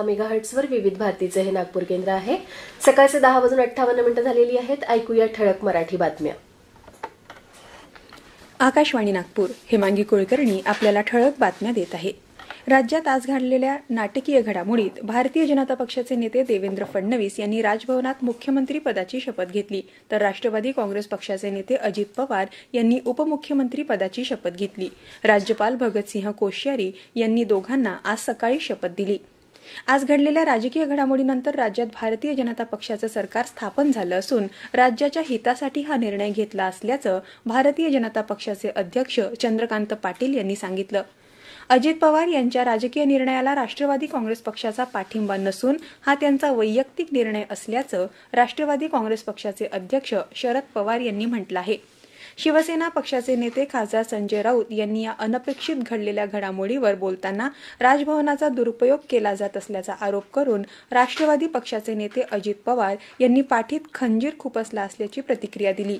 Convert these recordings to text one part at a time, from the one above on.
सहा मेगा विविध भारतीचं हे नागपूर केंद्र आहे सकाळचे दहा वाजून अठ्ठावन्न मिनिटं झालेली आहेत ऐकूया ठळक मराठी बातम्या आकाशवाणी नागपूर हेमांगी कुळकर्णी आपल्याला ठळक बातम्या देत आहे राज्यात आज घडलेल्या नाटकीय घडामोडीत भारतीय जनता पक्षाचे नेते देवेंद्र फडणवीस यांनी राजभवनात मुख्यमंत्री पदाची शपथ घेतली तर राष्ट्रवादी काँग्रेस पक्षाचे नेते अजित पवार यांनी उपमुख्यमंत्री पदाची शपथ घेतली राज्यपाल भगतसिंह कोश्यारी यांनी दोघांना आज सकाळी शपथ दिली आज घडलेल्या राजकीय घडामोडीनंतर राज्यात भारतीय जनता पक्षाचं सरकार स्थापन झालं असून राज्याच्या हितासाठी हा निर्णय घेतला असल्याचं भारतीय जनता पक्षाचे अध्यक्ष चंद्रकांत पाटील यांनी सांगितलं अजित पवार यांच्या राजकीय निर्णयाला राष्ट्रवादी काँग्रेस पक्षाचा पाठिंबा नसून हा त्यांचा वैयक्तिक निर्णय असल्याचं राष्ट्रवादी काँग्रेस पक्षाचे अध्यक्ष शरद पवार यांनी म्हटलं आहे शिवसेना पक्षाचे नेते खासदार संजय राऊत यांनी या अनपेक्षित घडलेल्या घडामोडीवर बोलताना राजभवनाचा दुरुपयोग केला जात असल्याचा आरोप करून राष्ट्रवादी पक्षाचे नेते अजित पवार यांनी पाठीत खंजीर खुपसला असल्याची प्रतिक्रिया दिली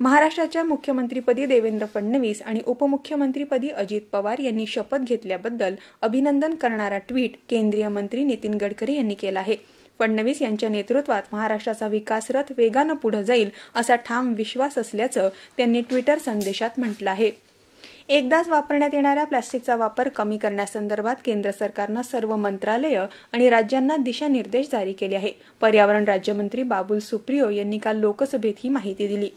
महाराष्ट्राच्या मुख्यमंत्रीपदी देवेंद्र फडणवीस आणि उपमुख्यमंत्रीपदी अजित पवार यांनी शपथ घेतल्याबद्दल अभिनंदन करणारा ट्विट केंद्रीय मंत्री नितीन गडकरी यांनी केला आहे फडणवीस यांच्या नेतृत्वात महाराष्ट्राचा विकास रथ वेगानं पुढे जाईल असा ठाम विश्वास असल्याचं त्यांनी ट्विटर संदेशात म्हटलं आहे एकदाच वापरण्यात येणाऱ्या प्लास्टिकचा वापर कमी करण्यासंदर्भात केंद्र सरकारनं सर्व मंत्रालयं आणि राज्यांना दिशानिर्देश जारी केले आहे पर्यावरण राज्यमंत्री बाबुल सुप्रियो यांनी काल लोकसभेत ही माहिती दिली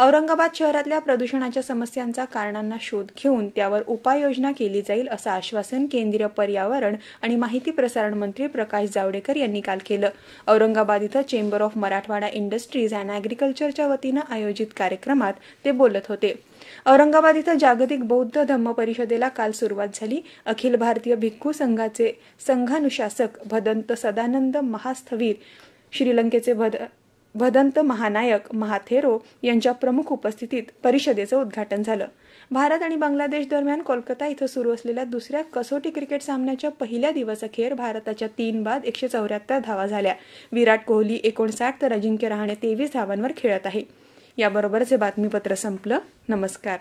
औरंगाबाद शहरातल्या प्रदूषणाच्या समस्यांचा कारणांना शोध घेऊन त्यावर उपाययोजना केली जाईल असं आश्वासन केंद्रीय पर्यावरण आणि माहिती प्रसारण मंत्री प्रकाश जावडेकर यांनी काल केलं औरंगाबाद इथं chamber of Marathwada industries and अॅग्रिकल्चरच्या वतीनं आयोजित कार्यक्रमात ते बोलत होते औरंगाबाद इथं जागतिक बौद्ध धम्म परिषदेला काल सुरुवात झाली अखिल भारतीय भिक्खू संघाचे संघानुशासक भदंत सदानंद महास्थवीर श्रीलंकेचे भद भदंत महानायक महाथेरो यांच्या प्रमुख उपस्थितीत परिषदेचं उद्घाटन झालं भारत आणि बांगलादेश दरम्यान कोलकाता इथं सुरू असलेल्या दुसऱ्या कसोटी क्रिकेट सामन्याच्या पहिल्या दिवसाखेर भारताच्या तीन बाद एकशे चौऱ्याहत्तर धावा झाल्या विराट कोहली एकोणसाठ तर अजिंक्य रहाणे तेवीस धावांवर खेळत आहे याबरोबरच हे बातमीपत्र संपलं नमस्कार